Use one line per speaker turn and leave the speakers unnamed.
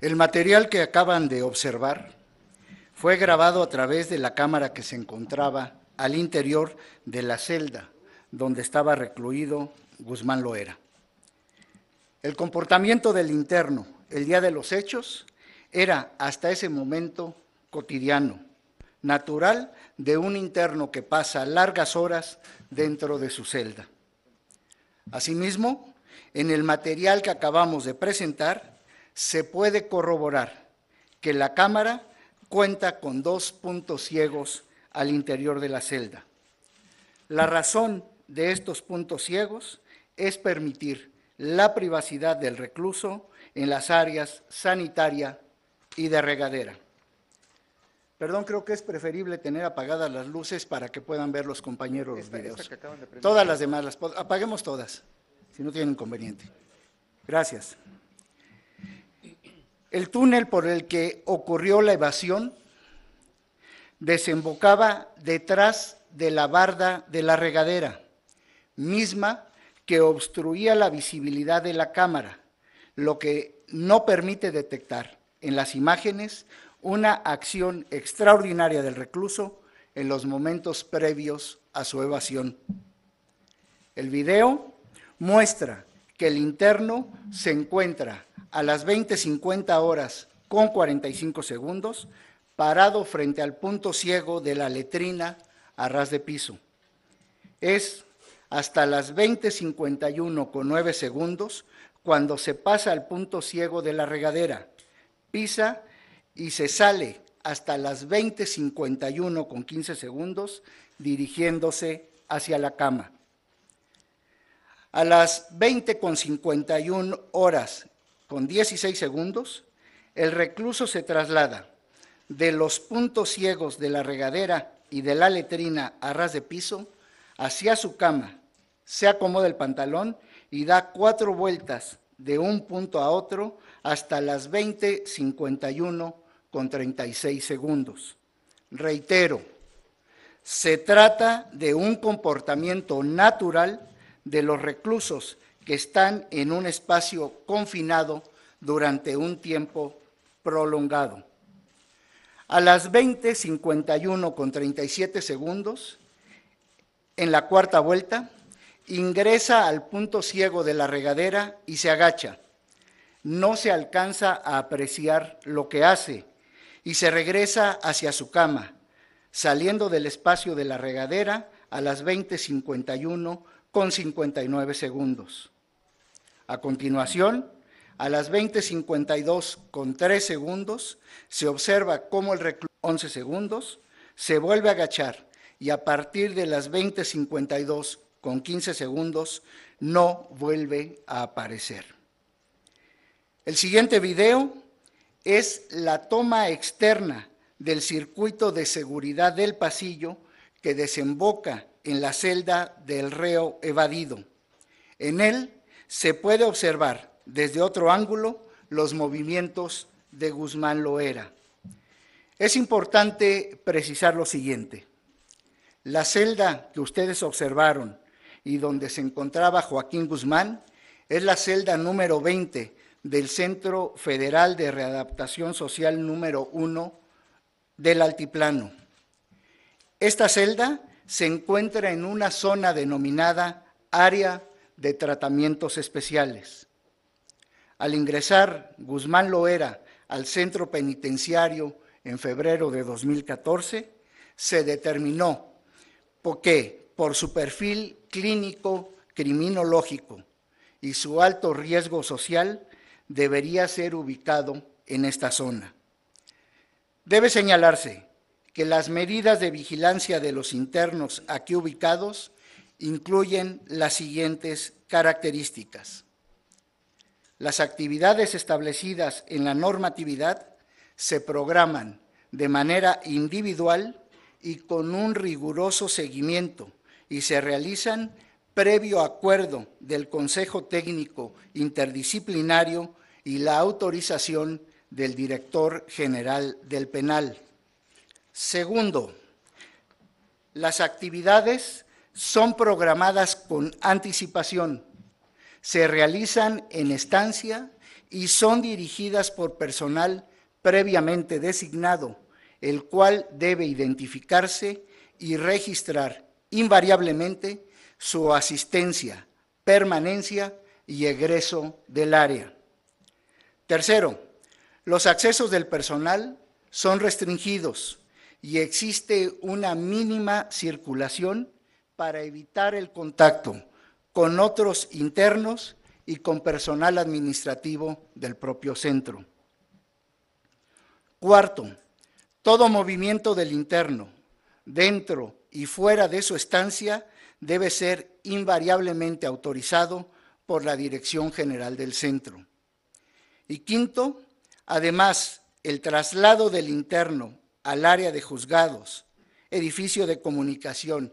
El material que acaban de observar fue grabado a través de la cámara que se encontraba al interior de la celda donde estaba recluido Guzmán Loera. El comportamiento del interno el día de los hechos era hasta ese momento cotidiano, natural de un interno que pasa largas horas dentro de su celda. Asimismo, en el material que acabamos de presentar, se puede corroborar que la cámara cuenta con dos puntos ciegos al interior de la celda. La razón de estos puntos ciegos es permitir la privacidad del recluso en las áreas sanitaria y de regadera. Perdón, creo que es preferible tener apagadas las luces para que puedan ver los compañeros los videos. Todas las demás, las apaguemos todas, si no tienen inconveniente. Gracias. El túnel por el que ocurrió la evasión desembocaba detrás de la barda de la regadera, misma que obstruía la visibilidad de la cámara, lo que no permite detectar en las imágenes una acción extraordinaria del recluso en los momentos previos a su evasión. El video muestra que el interno se encuentra a las 20:50 horas con 45 segundos, parado frente al punto ciego de la letrina a ras de piso. Es hasta las 20:51 con 9 segundos cuando se pasa al punto ciego de la regadera, pisa y se sale hasta las 20:51 con 15 segundos dirigiéndose hacia la cama. A las 20:51 horas con 16 segundos, el recluso se traslada de los puntos ciegos de la regadera y de la letrina a ras de piso hacia su cama, se acomoda el pantalón y da cuatro vueltas de un punto a otro hasta las 20.51 con 36 segundos. Reitero, se trata de un comportamiento natural de los reclusos están en un espacio confinado durante un tiempo prolongado. A las 20:51 con 37 segundos, en la cuarta vuelta, ingresa al punto ciego de la regadera y se agacha. No se alcanza a apreciar lo que hace y se regresa hacia su cama, saliendo del espacio de la regadera a las 20:51 con 59 segundos. A continuación, a las 20.52 con 3 segundos, se observa cómo el recluso, 11 segundos, se vuelve a agachar y a partir de las 20.52 con 15 segundos, no vuelve a aparecer. El siguiente video es la toma externa del circuito de seguridad del pasillo que desemboca en la celda del reo evadido. En él se puede observar desde otro ángulo los movimientos de Guzmán Loera. Es importante precisar lo siguiente. La celda que ustedes observaron y donde se encontraba Joaquín Guzmán es la celda número 20 del Centro Federal de Readaptación Social número 1 del Altiplano. Esta celda se encuentra en una zona denominada Área de tratamientos especiales. Al ingresar Guzmán Loera al centro penitenciario en febrero de 2014, se determinó que por su perfil clínico criminológico y su alto riesgo social debería ser ubicado en esta zona. Debe señalarse que las medidas de vigilancia de los internos aquí ubicados incluyen las siguientes características. Las actividades establecidas en la normatividad se programan de manera individual y con un riguroso seguimiento y se realizan previo acuerdo del Consejo Técnico Interdisciplinario y la autorización del Director General del Penal. Segundo, las actividades son programadas con anticipación, se realizan en estancia y son dirigidas por personal previamente designado, el cual debe identificarse y registrar invariablemente su asistencia, permanencia y egreso del área. Tercero, los accesos del personal son restringidos y existe una mínima circulación para evitar el contacto con otros internos y con personal administrativo del propio centro. Cuarto, todo movimiento del interno, dentro y fuera de su estancia, debe ser invariablemente autorizado por la Dirección General del Centro. Y quinto, además, el traslado del interno al área de juzgados, edificio de comunicación